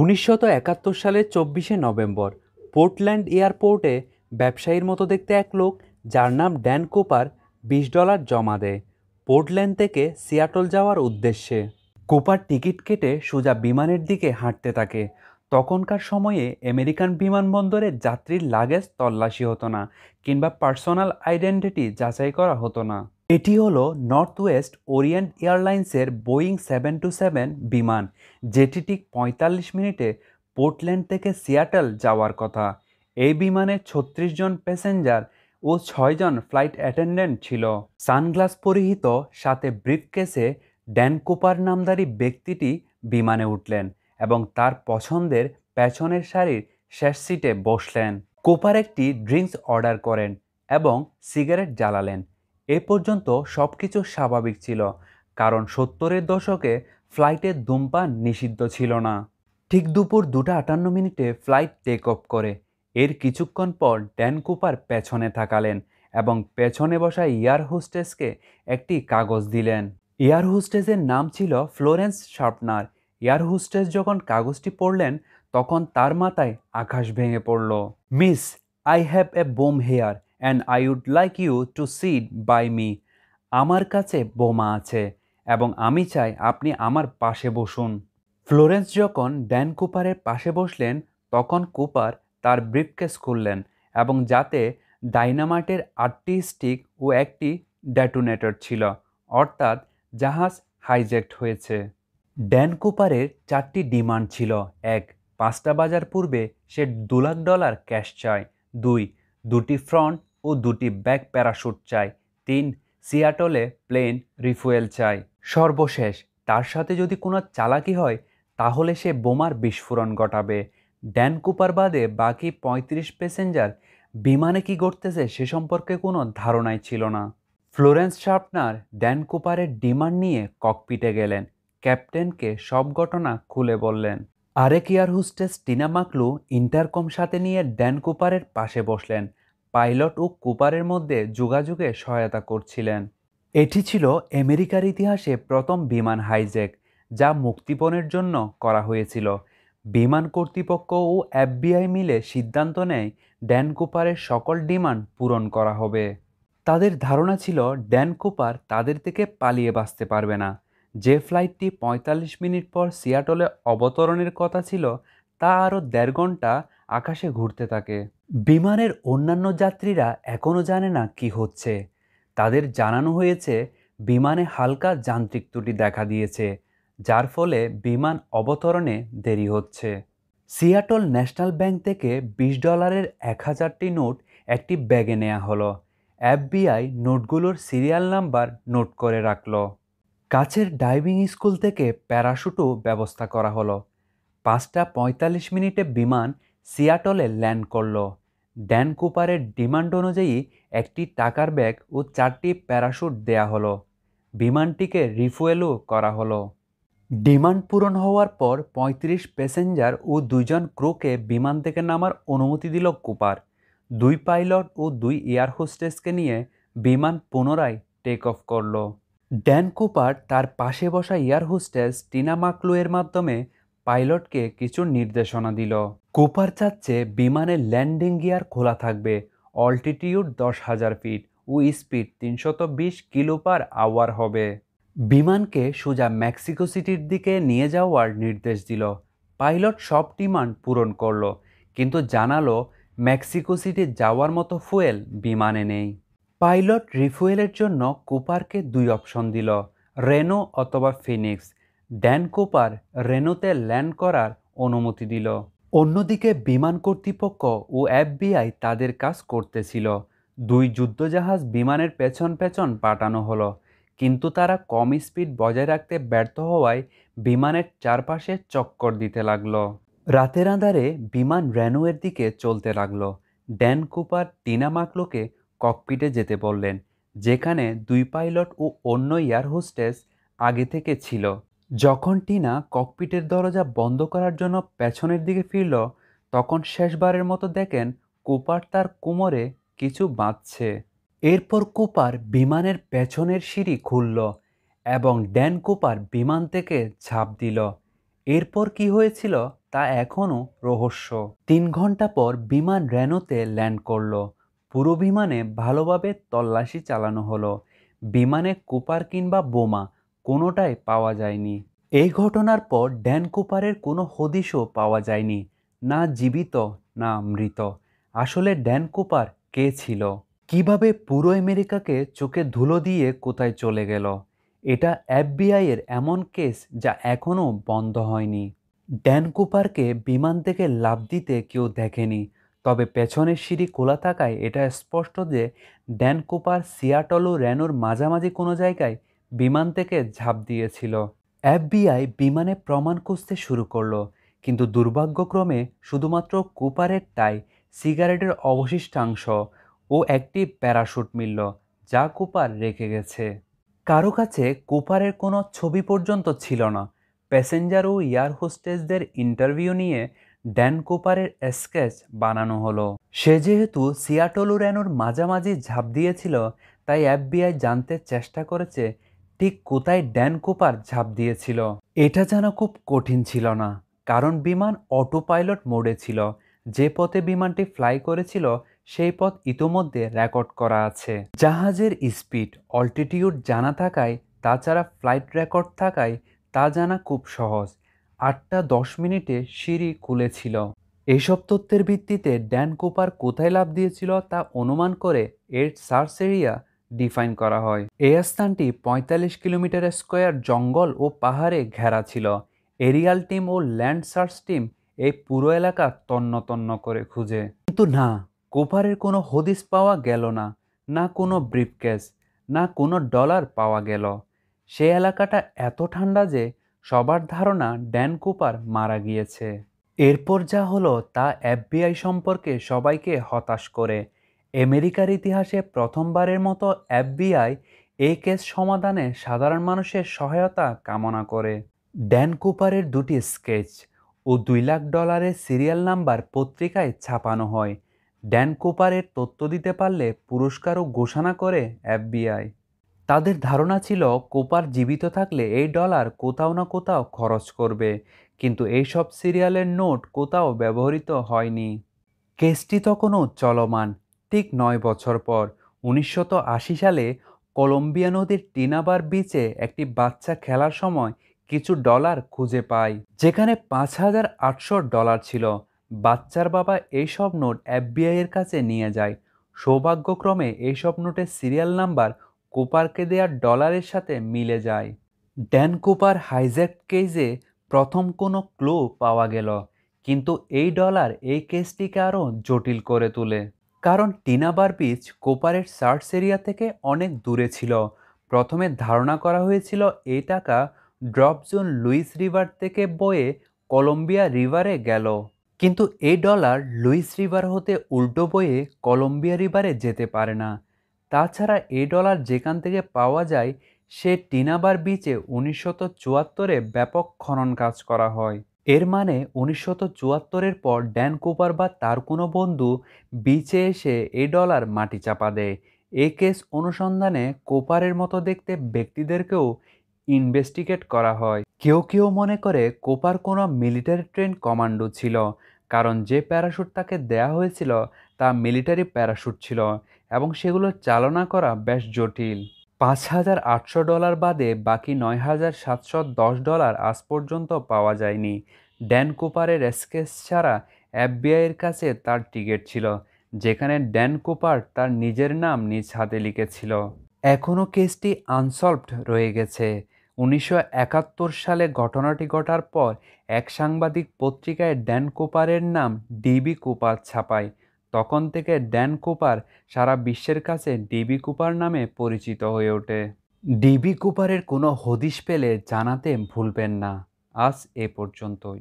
উনিশশত একাত্তর সালের চব্বিশে নভেম্বর পোর্টল্যান্ড এয়ারপোর্টে ব্যবসায়ীর মতো দেখতে এক লোক যার নাম ড্যান কোপার বিশ ডলার জমা দেয় পোর্টল্যান্ড থেকে সিয়াটল যাওয়ার উদ্দেশ্যে কোপার টিকিট কেটে সোজা বিমানের দিকে হাঁটতে থাকে তখনকার সময়ে আমেরিকান বিমানবন্দরে যাত্রীর লাগেজ তল্লাশি হতো না কিংবা পার্সোনাল আইডেন্টিটি যাচাই করা হতো না এটি হলো নর্থ ওয়েস্ট ওরিয়েন্ট এয়ারলাইন্সের বোয়িং সেভেন টু সেভেন বিমান যেটি ঠিক পঁয়তাল্লিশ মিনিটে পোর্টল্যান্ড থেকে সিয়াটল যাওয়ার কথা এই বিমানে ছত্রিশ জন প্যাসেঞ্জার ও ছয়জন ফ্লাইট অ্যাটেন্ডেন্ট ছিল সানগ্লাস পরিহিত সাথে ব্রিফকেসে ড্যান কুপার নামধারী ব্যক্তিটি বিমানে উঠলেন এবং তার পছন্দের পেছনের সারির শেষ সিটে বসলেন কুপার একটি ড্রিঙ্কস অর্ডার করেন এবং সিগারেট জ্বালালেন এ পর্যন্ত সব কিছু স্বাভাবিক ছিল কারণ সত্তরের দশকে ফ্লাইটে ধূমপান নিষিদ্ধ ছিল না ঠিক দুপুর দুটা আটান্ন মিনিটে ফ্লাইট টেক অফ করে এর কিছুক্ষণ পর ড্যান কুপার পেছনে থাকালেন এবং পেছনে বসা এয়ার হোস্টেসকে একটি কাগজ দিলেন এয়ার হোস্টেসের নাম ছিল ফ্লোরেন্স শার্পনার এয়ার হোস্টেস যখন কাগজটি পড়লেন তখন তার মাথায় আকাশ ভেঙে পড়ল miss I have a bomb here and I would like you to sit by me আমার কাছে বোমা আছে এবং আমি চাই আপনি আমার পাশে বসুন ফ্লোরেন্স যখন ড্যান কুপারের পাশে বসলেন তখন কুপার তার ব্রিফকেস খুললেন এবং যাতে ডাইনামাইটের আটটি স্টিক ও একটি ডেটোনেটর ছিল অর্থাৎ জাহাজ হাইজ্যাক্ট হয়েছে ড্যান কুপারের চারটি ডিমান্ড ছিল এক পাঁচটা বাজার পূর্বে সে দু লাখ ডলার ক্যাশ চায় দুই দুটি ফ্রন্ট ও দুটি ব্যাক প্যারাশুট চাই তিন সিয়াটলে প্লেন রিফুয়েল চাই সর্বশেষ তার সাথে যদি কোনো চালাকি হয় তাহলে সে বোমার বিস্ফোরণ ঘটাবে ড্যান কুপার বাদে বাকি ৩৫ প্যাসেঞ্জার বিমানে কি ঘটতেছে সে সম্পর্কে কোনো ধারণাই ছিল না ফ্লোরেন্স শার্পনার ড্যান কুপারের ডিমান্ড নিয়ে ককপিটে গেলেন ক্যাপ্টেনকে সব ঘটনা খুলে বললেন আরেক air hostess Tina Mucklow intercom সাথে নিয়ে ড্যান কুপারের পাশে বসলেন পাইলট ও কুপারের মধ্যে যোগাযোগে সহায়তা করছিলেন এটি ছিল আমেরিকার ইতিহাসে প্রথম বিমান হাইজ্যাক যা মুক্তিপণের জন্য করা হয়েছিল বিমান কর্তৃপক্ষ ও এফবিআই মিলে সিদ্ধান্ত নেয় ড্যান কুপারের সকল ডিমান্ড পূরণ করা হবে তাদের ধারণা ছিল ড্যান কুপার তাদের থেকে পালিয়ে বাঁচতে পারবে না যে ফ্লাইটটি ৪৫ মিনিট পর সিয়াটলে অবতরণের কথা ছিল তা আরও দেড় ঘন্টা আকাশে ঘুরতে থাকে বিমানের অন্যান্য যাত্রীরা এখনও জানে না কি হচ্ছে তাদের জানানো হয়েছে বিমানে হালকা যান্ত্রিক ত্রুটি দেখা দিয়েছে যার ফলে বিমান অবতরণে দেরি হচ্ছে সিয়াটল ন্যাশনাল ব্যাংক থেকে বিশ ডলারের এক হাজারটি নোট একটি ব্যাগে নেওয়া হলো এফবিআই নোটগুলোর সিরিয়াল নাম্বার নোট করে রাখল কাছের ডাইভিং স্কুল থেকে প্যারাশুটও ব্যবস্থা করা হলো পাঁচটা পঁয়তাল্লিশ মিনিটে বিমান সিয়াটলে ল্যান্ড করল ড্যান কুপারের ডিমান্ড অনুযায়ী একটি টাকার ব্যাগ ও চারটি প্যারাশুট দেয়া হলো বিমানটিকে রিফুয়েলও করা হলো ডিমান্ড পূরণ হওয়ার পর ৩৫ প্যাসেঞ্জার ও দুইজন ক্রুকে বিমান থেকে নামার অনুমতি দিল কুপার দুই পাইলট ও দুই এয়ার হোস্টেসকে নিয়ে বিমান পুনরায় টেক অফ করল ড্যান কুপার তার পাশে বসা এয়ার হোস্টেস টিনা মাকলুয়ের মাধ্যমে পাইলটকে কিছু নির্দেশনা দিল কুপার চাচ্ছে বিমানের ল্যান্ডিং গিয়ার খোলা থাকবে অল্টিটিউড দশ হাজার ফিট ও স্পিড তিনশত বিশ কিলো পার আওয়ার হবে বিমানকে সোজা মেক্সিকো সিটির দিকে নিয়ে যাওয়ার নির্দেশ দিল পাইলট সব ডিমান্ড পূরণ করল কিন্তু জানালো মেক্সিকো সিটি যাওয়ার মতো ফুয়েল বিমানে নেই পাইলট রিফুয়েলের জন্য কুপারকে দুই অপশন দিল রেনো অথবা ফিনিক্স ড্যান কোপার রেনোতে ল্যান্ড করার অনুমতি দিল অন্যদিকে বিমান কর্তৃপক্ষ ও এফবিআই তাদের কাজ করতেছিল দুই যুদ্ধজাহাজ বিমানের পেছন পেছন পাঠানো হলো কিন্তু তারা কম স্পিড বজায় রাখতে ব্যর্থ হওয়ায় বিমানের চারপাশে চক্কর দিতে লাগল রাতের আঁধারে বিমান রেনোয়ের দিকে চলতে লাগল ড্যান কুপার টিনা মাকলোকে ককপিটে যেতে বললেন যেখানে দুই পাইলট ও অন্য এয়ার হোস্টেস আগে থেকে ছিল যখন টিনা ককপিটের দরজা বন্ধ করার জন্য পেছনের দিকে ফিরল তখন শেষবারের মতো দেখেন কুপার তার কোমরে কিছু বাঁধছে এরপর কুপার বিমানের পেছনের সিঁড়ি খুলল এবং ড্যান কুপার বিমান থেকে ঝাঁপ দিল এরপর কি হয়েছিল তা এখনও রহস্য তিন ঘন্টা পর বিমান রেনোতে ল্যান্ড করল পুরো বিমানে ভালোভাবে তল্লাশি চালানো হলো বিমানে কুপার কিংবা বোমা কোনোটাই পাওয়া যায়নি এই ঘটনার পর ড্যান কুপারের কোনো হদিশও পাওয়া যায়নি না জীবিত না মৃত আসলে ড্যান কুপার কে ছিল কিভাবে পুরো আমেরিকাকে চোখে ধুলো দিয়ে কোথায় চলে গেল এটা এফবিআইয়ের এমন কেস যা এখনও বন্ধ হয়নি ড্যান কুপারকে বিমান থেকে লাভ দিতে কেউ দেখেনি তবে পেছনের সিঁড়ি খোলা থাকায় এটা স্পষ্ট যে ড্যান কুপার সিয়াটল ও র্যানোর মাঝামাঝি কোনো জায়গায় বিমান থেকে ঝাঁপ দিয়েছিল এফবিআই বিমানে প্রমাণ খুঁজতে শুরু করলো কিন্তু দুর্ভাগ্যক্রমে শুধুমাত্র কুপারের টাই সিগারেটের অবশিষ্টাংশ ও একটি প্যারাশুট মিলল যা কুপার রেখে গেছে কারো কাছে কুপারের কোনো ছবি পর্যন্ত ছিল না প্যাসেঞ্জার ও এয়ার হোস্টেসদের ইন্টারভিউ নিয়ে ড্যান কুপারের স্কেচ বানানো হলো সে যেহেতু সিয়াটোলুরেনোর মাঝামাঝি ঝাঁপ দিয়েছিল তাই এফবিআই জানতে চেষ্টা করেছে ঠিক কোথায় ড্যান কুপার ঝাঁপ দিয়েছিল এটা জানা খুব কঠিন ছিল না কারণ বিমান অটো পাইলট মোডে ছিল যে পথে বিমানটি ফ্লাই করেছিল সেই পথ ইতোমধ্যে রেকর্ড করা আছে জাহাজের স্পিড অল্টিটিউড জানা থাকায় তাছাড়া ফ্লাইট রেকর্ড থাকায় তা জানা খুব সহজ আটটা দশ মিনিটে সিঁড়ি খুলেছিল এইসব তথ্যের ভিত্তিতে ড্যান কুপার কোথায় লাভ দিয়েছিল তা অনুমান করে এর সার্চ এরিয়া ডিফাইন করা হয় এই স্থানটি পঁয়তাল্লিশ কিলোমিটার স্কোয়ার জঙ্গল ও পাহাড়ে ঘেরা ছিল এরিয়াল টিম ও ল্যান্ড সার্চ টিম এই পুরো এলাকা তন্ন তন্ন করে খুঁজে কিন্তু না কোপারের কোনো হদিস পাওয়া গেল না না কোনো ব্রিফকেস না কোনো ডলার পাওয়া গেল সে এলাকাটা এত ঠান্ডা যে সবার ধারণা ড্যান কুপার মারা গিয়েছে এরপর যা হলো তা এফবিআই সম্পর্কে সবাইকে হতাশ করে আমেরিকার ইতিহাসে প্রথমবারের মতো এফবিআই এই কেস সমাধানে সাধারণ মানুষের সহায়তা কামনা করে ড্যান কুপারের দুটি স্কেচ ও দুই লাখ ডলারের সিরিয়াল নাম্বার পত্রিকায় ছাপানো হয় ড্যান কুপারের তথ্য দিতে পারলে পুরস্কারও ঘোষণা করে এফবিআই তাদের ধারণা ছিল কোপার জীবিত থাকলে এই ডলার কোথাও না কোথাও খরচ করবে কিন্তু এইসব সিরিয়ালের নোট কোথাও ব্যবহৃত হয়নি কেসটি তখনও চলমান ঠিক নয় বছর পর উনিশশত সালে কলম্বিয়া নদীর টিনাবার বিচে একটি বাচ্চা খেলার সময় কিছু ডলার খুঁজে পায় যেখানে পাঁচ হাজার আটশো ডলার ছিল বাচ্চার বাবা এইসব নোট এফবিআই এর কাছে নিয়ে যায় সৌভাগ্যক্রমে এইসব নোটের সিরিয়াল নাম্বার কুপারকে দেওয়া ডলারের সাথে মিলে যায় ড্যান কুপার হাইজ্যাক কেজে প্রথম কোনো ক্লু পাওয়া গেল কিন্তু এই ডলার এই কেসটিকে আরও জটিল করে তোলে কারণ টিনাবার বিচ কোপারের সার্চ এরিয়া থেকে অনেক দূরে ছিল প্রথমে ধারণা করা হয়েছিল এই টাকা ড্রপজোন লুইস রিভার থেকে বয়ে কলম্বিয়া রিভারে গেল কিন্তু এই ডলার লুইস রিভার হতে উল্টো বয়ে কলম্বিয়া রিভারে যেতে পারে না তাছাড়া এ ডলার যেখান থেকে পাওয়া যায় সে টিনাবার বিচে উনিশশো চুয়াত্তরে ব্যাপক খনন কাজ করা হয় এর মানে উনিশশত চুয়াত্তরের পর ড্যান কুপার বা তার কোনো বন্ধু বিচে এসে এ ডলার মাটি চাপা দেয় এ কেস অনুসন্ধানে কোপারের মতো দেখতে ব্যক্তিদেরকেও ইনভেস্টিগেট করা হয় কেউ কেউ মনে করে কোপার কোনো মিলিটারি ট্রেন কমান্ডো ছিল কারণ যে প্যারাশুট তাকে দেয়া হয়েছিল তা মিলিটারি প্যারাশুট ছিল এবং সেগুলো চালনা করা বেশ জটিল পাঁচ হাজার আটশো ডলার বাদে বাকি নয় হাজার সাতশো দশ ডলার আজ পর্যন্ত পাওয়া যায়নি ড্যান কুপারের স্কেচ ছাড়া এফবিআইয়ের কাছে তার টিকিট ছিল যেখানে ড্যান কুপার তার নিজের নাম নিজ হাতে লিখেছিল এখনও কেসটি আনসলভড রয়ে গেছে উনিশশো সালে ঘটনাটি ঘটার পর এক সাংবাদিক পত্রিকায় ড্যান কুপারের নাম ডিবি কুপার ছাপায় তখন থেকে ড্যান কুপার সারা বিশ্বের কাছে ডিবি কুপার নামে পরিচিত হয়ে ওঠে ডিবি কুপারের কোনো হদিশ পেলে জানাতে ভুলবেন না আজ এ পর্যন্তই